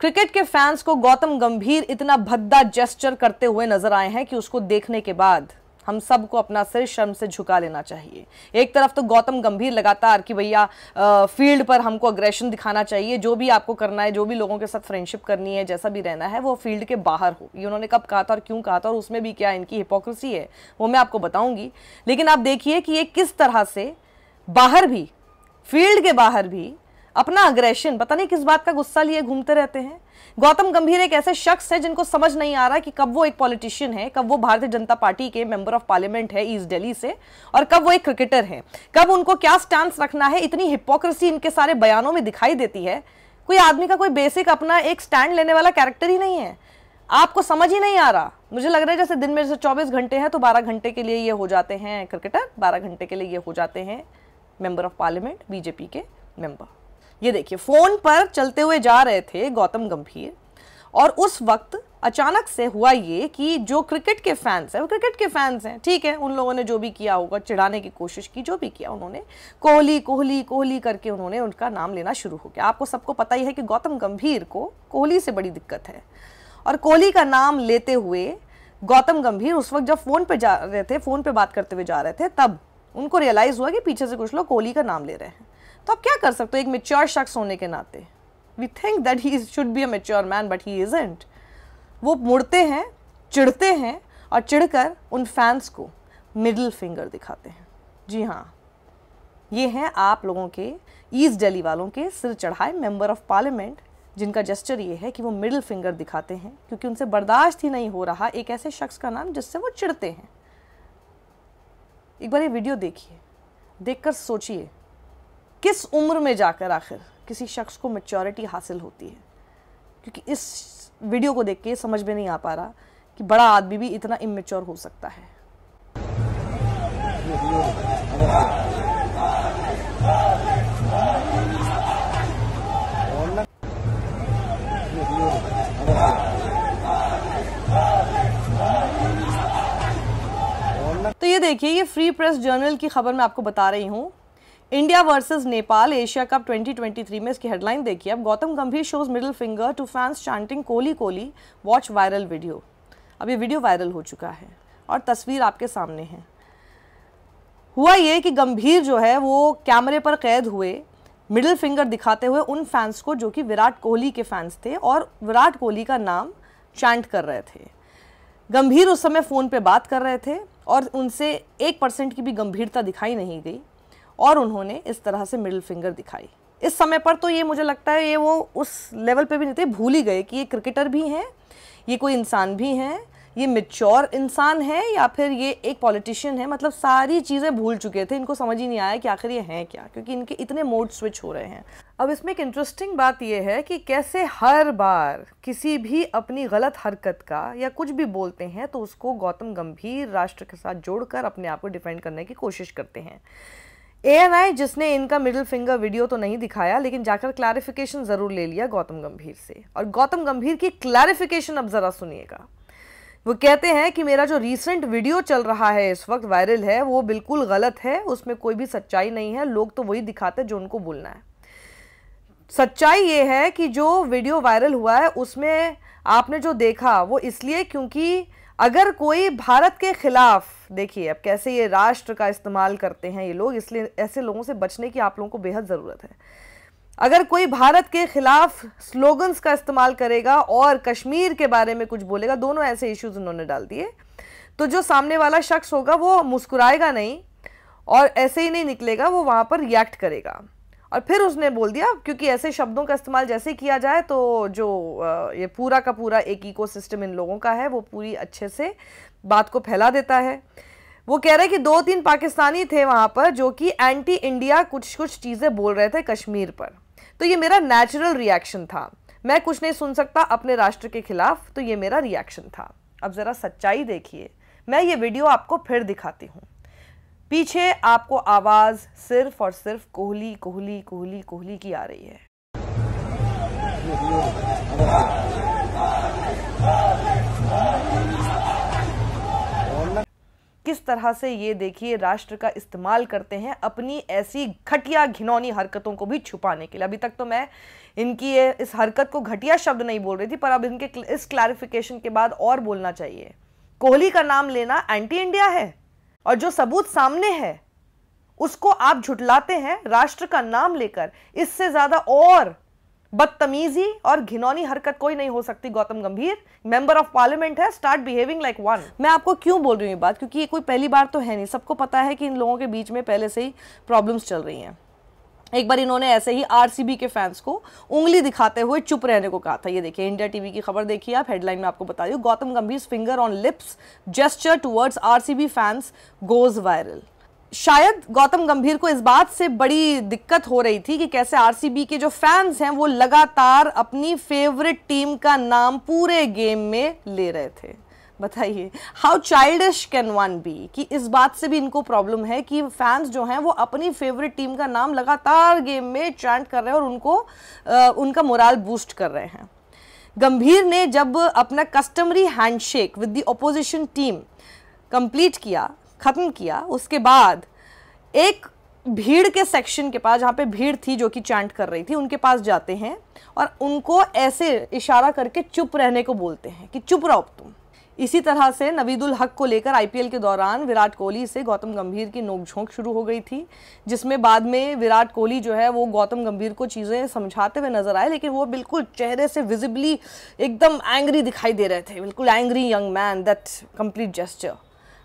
cricket के fans को गौतम गंभीर इतना भद्दा जेस्टर करते हुए नजर आए हैं कि उसको देखने के बाद हम सबको अपना सिर शर्म से झुका लेना चाहिए एक तरफ तो गौतम गंभीर लगातार कि भैया फील्ड पर हमको अग्रेशन दिखाना चाहिए जो भी आपको करना है जो भी लोगों के साथ फ्रेंडशिप करनी है जैसा भी रहना है वो फील्ड के बाहर हो ये उन्होंने कब कहा था और क्यों कहा था और उसमें भी क्या इनकी हिपोक्रेसी है वो मैं आपको बताऊंगी लेकिन आप देखिए कि ये किस तरह से बाहर भी फील्ड के बाहर भी अपना अग्रेशन पता नहीं किस बात का गुस्सा लिए घूमते रहते हैं गौतम गंभीर एक ऐसे शख्स है जिनको समझ नहीं आ रहा कि कब वो एक पॉलिटिशियन है कब वो भारतीय जनता पार्टी के मेंबर ऑफ पार्लियामेंट है ईस्ट दिल्ली से और कब वो एक क्रिकेटर है कब उनको क्या स्टैंड रखना है इतनी हिपोक्रेसी इनके सारे बयानों में दिखाई देती है कोई आदमी का कोई बेसिक अपना एक स्टैंड लेने वाला कैरेक्टर ही नहीं है आपको समझ ही नहीं आ रहा मुझे लग रहा है जैसे दिन में जैसे 24 घंटे हैं तो 12 घंटे के लिए ये हो जाते हैं क्रिकेटर 12 घंटे के लिए ये हो जाते हैं मेंबर ऑफ पार्लियामेंट बीजेपी के मेंबर ये देखिए फ़ोन पर चलते हुए जा रहे थे गौतम गंभीर और उस वक्त अचानक से हुआ ये कि जो क्रिकेट के फैंस हैं वो क्रिकेट के फैंस हैं ठीक है उन लोगों ने जो भी किया होगा चिढ़ाने की कोशिश की जो भी किया उन्होंने कोहली कोहली कोहली करके उन्होंने उनका नाम लेना शुरू हो गया आपको सबको पता ही है कि गौतम गंभीर को कोहली से बड़ी दिक्कत है और कोहली का नाम लेते हुए गौतम गंभीर उस वक्त जब फ़ोन पर जा रहे थे फ़ोन पर बात करते हुए जा रहे थे तब उनको रियलाइज़ हुआ कि पीछे से कुछ लोग कोहली का नाम ले रहे हैं तो आप क्या कर सकते हो एक मेच्योर शख्स होने के नाते we think that he should be a mature man but he isn't वो मुड़ते हैं चिढ़ते हैं और चिढ़कर उन फैंस को मिडिल फिंगर दिखाते हैं जी हाँ ये हैं आप लोगों के ईस्ट डेली वालों के सिर चढ़ाए मेंबर ऑफ पार्लियामेंट जिनका जेस्चर ये है कि वो मिडिल फिंगर दिखाते हैं क्योंकि उनसे बर्दाश्त ही नहीं हो रहा एक ऐसे शख्स का नाम जिससे वो चिढ़ते हैं एक बार ये वीडियो देखिए देखकर सोचिए किस उम्र में जाकर आखिर किसी शख्स को मेच्योरिटी हासिल होती है क्योंकि इस वीडियो को देख के समझ में नहीं आ पा रहा कि बड़ा आदमी भी इतना इमेच्योर हो सकता है तो ये देखिए ये फ्री प्रेस जर्नल की खबर मैं आपको बता रही हूँ India versus Nepal Asia Cup 2023 में इसकी हेडलाइन देखिए अब Gautam Gambhir shows middle finger to fans chanting Kohli Kohli watch viral video अब ये वीडियो वायरल हो चुका है और तस्वीर आपके सामने है हुआ ये कि गंभीर जो है वो कैमरे पर कैद हुए मिडिल फिंगर दिखाते हुए उन फैंस को जो कि विराट कोहली के फैंस थे और विराट कोहली का नाम चैंट कर रहे थे गंभीर उस समय फ़ोन पे बात कर रहे थे और उनसे एक परसेंट की भी गंभीरता दिखाई नहीं गई और उन्होंने इस तरह से मिडिल फिंगर दिखाई इस समय पर तो ये मुझे लगता है ये वो उस लेवल पे भी नहीं थे भूल ही गए कि ये क्रिकेटर भी हैं ये कोई इंसान भी हैं ये मेच्योर इंसान है या फिर ये एक पॉलिटिशियन है मतलब सारी चीज़ें भूल चुके थे इनको समझ ही नहीं आया कि आखिर ये हैं क्या क्योंकि इनके इतने मोड स्विच हो रहे हैं अब इसमें एक इंटरेस्टिंग बात यह है कि कैसे हर बार किसी भी अपनी गलत हरकत का या कुछ भी बोलते हैं तो उसको गौतम गंभीर राष्ट्र के साथ जोड़कर अपने आप को डिफेंड करने की कोशिश करते हैं एएनआई जिसने इनका मिडिल फिंगर वीडियो तो नहीं दिखाया लेकिन जाकर क्लैरिफिकेशन जरूर ले लिया गौतम गंभीर से और गौतम गंभीर की क्लैरिफिकेशन अब जरा सुनिएगा वो कहते हैं कि मेरा जो रीसेंट वीडियो चल रहा है इस वक्त वायरल है वो बिल्कुल गलत है उसमें कोई भी सच्चाई नहीं है लोग तो वही दिखाते जो उनको बोलना है सच्चाई ये है कि जो वीडियो वायरल हुआ है उसमें आपने जो देखा वो इसलिए क्योंकि अगर कोई भारत के खिलाफ देखिए अब कैसे ये राष्ट्र का इस्तेमाल करते हैं ये लोग इसलिए ऐसे लोगों से बचने की आप लोगों को बेहद ज़रूरत है अगर कोई भारत के खिलाफ स्लोगन्स का इस्तेमाल करेगा और कश्मीर के बारे में कुछ बोलेगा दोनों ऐसे इश्यूज उन्होंने डाल दिए तो जो सामने वाला शख्स होगा वो मुस्कुराएगा नहीं और ऐसे ही नहीं निकलेगा वो वहाँ पर रिएक्ट करेगा और फिर उसने बोल दिया क्योंकि ऐसे शब्दों का इस्तेमाल जैसे किया जाए तो जो ये पूरा का पूरा एक इकोसिस्टम इन लोगों का है वो पूरी अच्छे से बात को फैला देता है वो कह रहे हैं कि दो तीन पाकिस्तानी थे वहाँ पर जो कि एंटी इंडिया कुछ कुछ चीज़ें बोल रहे थे कश्मीर पर तो ये मेरा नेचुरल रिएक्शन था मैं कुछ नहीं सुन सकता अपने राष्ट्र के खिलाफ तो ये मेरा रिएक्शन था अब ज़रा सच्चाई देखिए मैं ये वीडियो आपको फिर दिखाती हूँ पीछे आपको आवाज सिर्फ और सिर्फ कोहली कोहली कोहली कोहली की आ रही है किस तरह से ये देखिए राष्ट्र का इस्तेमाल करते हैं अपनी ऐसी घटिया घिनौनी हरकतों को भी छुपाने के लिए अभी तक तो मैं इनकी ये इस हरकत को घटिया शब्द नहीं बोल रही थी पर अब इनके इस क्लैरिफिकेशन के बाद और बोलना चाहिए कोहली का नाम लेना एंटी इंडिया है और जो सबूत सामने है उसको आप झुटलाते हैं राष्ट्र का नाम लेकर इससे ज्यादा और बदतमीजी और घिनौनी हरकत कोई नहीं हो सकती Gautam Gambhir member of parliament है स्टार्ट बिहेविंग लाइक वन मैं आपको क्यों बोल रही हूँ ये बात क्योंकि ये कोई पहली बार तो है नहीं सबको पता है कि इन लोगों के बीच में पहले से ही प्रॉब्लम्स चल रही हैं एक बार इन्होंने ऐसे ही आरसीबी के फैंस को उंगली दिखाते हुए चुप रहने को कहा था ये देखिए इंडिया टीवी की खबर देखिए आप हेडलाइन में आपको बता दू Gautam Gambhir finger on lips gesture towards RCB fans goes viral शायद गौतम गंभीर को इस बात से बड़ी दिक्कत हो रही थी कि कैसे आरसीबी के जो फैंस हैं वो लगातार अपनी फेवरेट टीम का नाम पूरे गेम में ले रहे थे बताइए how childish can one be कि इस बात से भी इनको प्रॉब्लम है कि फैंस जो हैं वो अपनी फेवरेट टीम का नाम लगातार गेम में चैंट कर रहे हैं और उनको आ, उनका मोराल बूस्ट कर रहे हैं गंभीर ने जब अपना customary handshake with the opposition team complete किया ख़त्म किया उसके बाद एक भीड़ के सेक्शन के पास जहाँ पे भीड़ थी जो कि चैंट कर रही थी उनके पास जाते हैं और उनको ऐसे इशारा करके चुप रहने को बोलते हैं कि चुप रहो तुम इसी तरह से नवीदुल हक को लेकर आईपीएल के दौरान विराट कोहली से गौतम गंभीर की नोकझोंक शुरू हो गई थी जिसमें बाद में विराट कोहली जो है वो गौतम गंभीर को चीज़ें समझाते हुए नजर आए लेकिन वो बिल्कुल चेहरे से विजिबली एकदम एंग्री दिखाई दे रहे थे बिल्कुल angry young man that complete gesture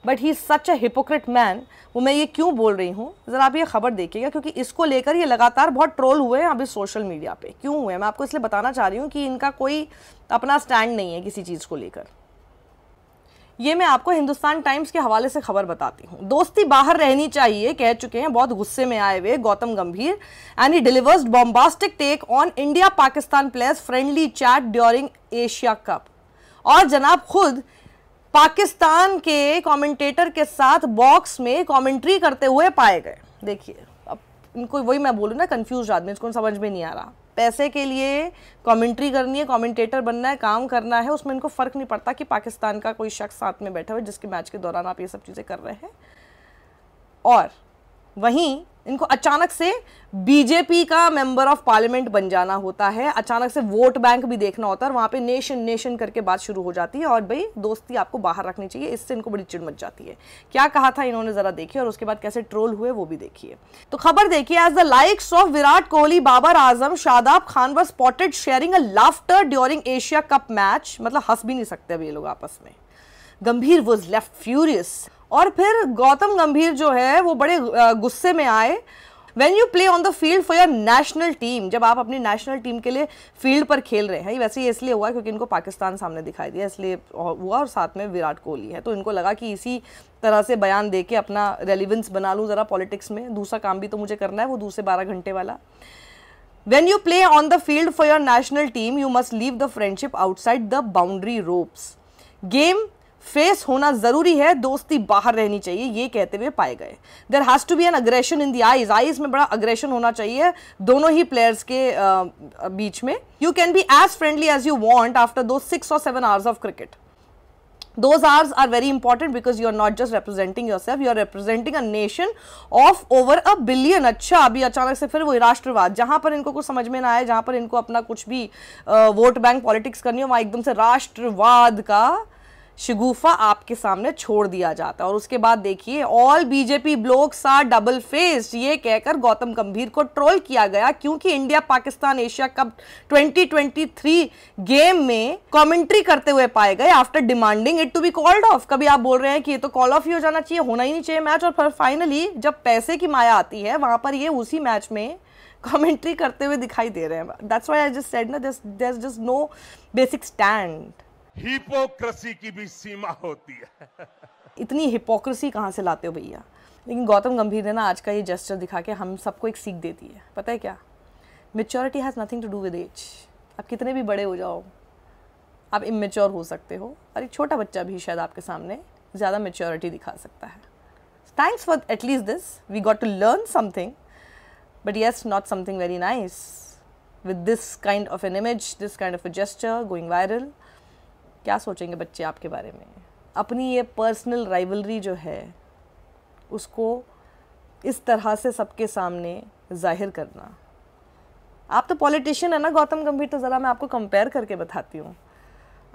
but he such a hypocrite man वो मैं ये क्यों बोल रही हूँ ज़रा आप ये खबर देखिएगा क्योंकि इसको लेकर ये लगातार बहुत ट्रोल हुए हैं अभी सोशल मीडिया पे क्यों हुए मैं आपको इसलिए बताना चाह रही हूँ कि इनका कोई अपना स्टैंड नहीं है किसी चीज़ को लेकर ये मैं आपको हिंदुस्तान टाइम्स के हवाले से खबर बताती हूँ दोस्ती बाहर रहनी चाहिए कह चुके हैं बहुत गुस्से में आए हुए Gautam Gambhir and he delivers bombastic take on India Pakistan players friendly chat during Asia Cup और जनाब खुद पाकिस्तान के कमेंटेटर के साथ बॉक्स में कमेंट्री करते हुए पाए गए देखिए इनको वही मैं बोलूँ ना कन्फ्यूज आदमी इसको समझ में नहीं आ रहा पैसे के लिए कमेंट्री करनी है कमेंटेटर बनना है काम करना है उसमें इनको फ़र्क नहीं पड़ता कि पाकिस्तान का कोई शख्स साथ में बैठा हुआ है जिसके मैच के दौरान आप ये सब चीज़ें कर रहे हैं और वहीं इनको अचानक से बीजेपी का मेंबर ऑफ पार्लियामेंट बन जाना होता है अचानक से वोट बैंक भी देखना होता है और वहाँ पे नेशन नेशन करके बात शुरू हो जाती है और भाई दोस्ती आपको बाहर रखनी चाहिए इससे इनको बड़ी चिड़ मच जाती है क्या कहा था इन्होंने ज़रा देखिए और उसके बाद कैसे ट्रोल हुए वो भी देखिए तो खबर देखिए as the likes of Virat Kohli Babar Azam Shadab Khan were spotted sharing a laughter during Asia Cup match मतलब हंस भी नहीं सकते अब ये लोग आपस में गंभीर वॉज लेफ्ट फ्यूरियस और फिर गौतम गंभीर जो है वो बड़े गुस्से में आए when you play on the field for your national team जब आप अपनी नेशनल टीम के लिए फील्ड पर खेल रहे हैं वैसे ही इसलिए हुआ क्योंकि इनको पाकिस्तान सामने दिखाई दिया इसलिए हुआ और साथ में विराट कोहली है तो इनको लगा कि इसी तरह से बयान दे के अपना रेलिवेंस बना लूँ ज़रा पॉलिटिक्स में दूसरा काम भी तो मुझे करना है वो दूसरे बारह घंटे वाला when you play on the field for your national team you must leave the friendship outside the boundary ropes game face होना ज़रूरी है दोस्ती बाहर रहनी चाहिए ये कहते हुए पाए गए there has to be an aggression in the eyes eyes में बड़ा अग्रेशन होना चाहिए दोनों ही प्लेयर्स के बीच में you can be as friendly as you want after those six और seven hours of cricket those hours are very important because you are not just representing yourself you are representing a nation of over a billion अच्छा अभी अचानक से फिर वो राष्ट्रवाद जहां पर इनको कुछ समझ में ना आए जहां पर इनको अपना कुछ भी वोट बैंक पॉलिटिक्स करनी हो वहाँ एकदम से राष्ट्रवाद का शगुफा आपके सामने छोड़ दिया जाता है और उसके बाद देखिए all BJP blocks are double faced ये कहकर गौतम गंभीर को ट्रोल किया गया क्योंकि India Pakistan Asia Cup 2023 game में कमेंट्री करते हुए पाए गए after demanding it to be called off कभी आप बोल रहे हैं कि ये तो कॉल ऑफ ही हो जाना चाहिए होना ही नहीं चाहिए मैच और फिर फाइनली जब पैसे की माया आती है वहां पर ये उसी मैच में कमेंट्री करते हुए दिखाई दे रहे हैं that's why I just said ना just just no basic stand hypocrisy की भी सीमा होती है इतनी हिपोक्रेसी कहाँ से लाते हो भैया लेकिन गौतम गंभीर ने ना आज का ये जेस्टर दिखा के हम सबको एक सीख देती है पता है क्या maturity has nothing to do with age आप कितने भी बड़े हो जाओ आप इमेच्योर हो सकते हो और एक छोटा बच्चा भी शायद आपके सामने ज़्यादा मेच्योरिटी दिखा सकता है thanks for at least this we got to learn something but yes not something very nice with this kind of an image this kind of a gesture going viral क्या सोचेंगे बच्चे आपके बारे में अपनी ये पर्सनल राइवलरी जो है उसको इस तरह से सबके सामने जाहिर करना आप तो पॉलिटिशियन है ना गौतम गंभीर तो ज़रा मैं आपको कंपेयर करके बताती हूँ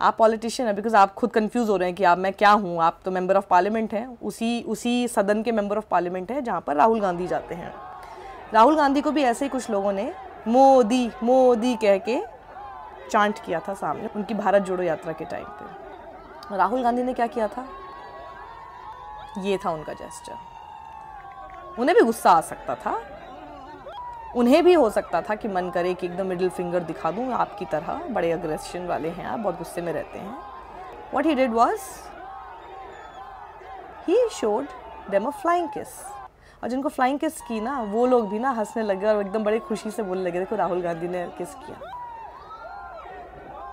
आप पॉलिटिशियन है बिकॉज आप खुद कंफ्यूज हो रहे हैं कि आप मैं क्या हूँ आप तो मेंबर ऑफ पार्लियामेंट हैं उसी उसी सदन के मेंबर ऑफ पार्लियामेंट हैं जहाँ पर राहुल गांधी जाते हैं राहुल गांधी को भी ऐसे ही कुछ लोगों ने मोदी मोदी कह के चांट किया था सामने उनकी भारत जोड़ो यात्रा के टाइम पे राहुल गांधी ने क्या किया था ये था उनका जेस्टर उन्हें भी गुस्सा आ सकता था उन्हें भी हो सकता था कि मन करे कि एकदम मिडिल फिंगर दिखा दूँ आपकी तरह बड़े अग्रेशन वाले हैं आप बहुत गुस्से में रहते हैं what he did was he showed them a flying kiss और जिनको फ्लाइंग किस की ना वो लोग भी ना हंसने लगे और एकदम बड़े खुशी से बोलने लगे देखो राहुल गांधी ने किस किया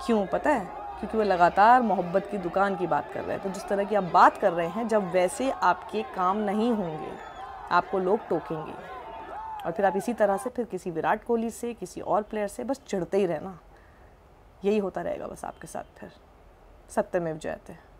क्यों पता है क्योंकि वो लगातार मोहब्बत की दुकान की बात कर रहे हैं तो जिस तरह की आप बात कर रहे हैं जब वैसे आपके काम नहीं होंगे आपको लोग टोकेंगे और फिर आप इसी तरह से फिर किसी विराट कोहली से किसी और प्लेयर से बस चिढ़ते ही रहना यही होता रहेगा बस आपके साथ फिर सत्य में जयते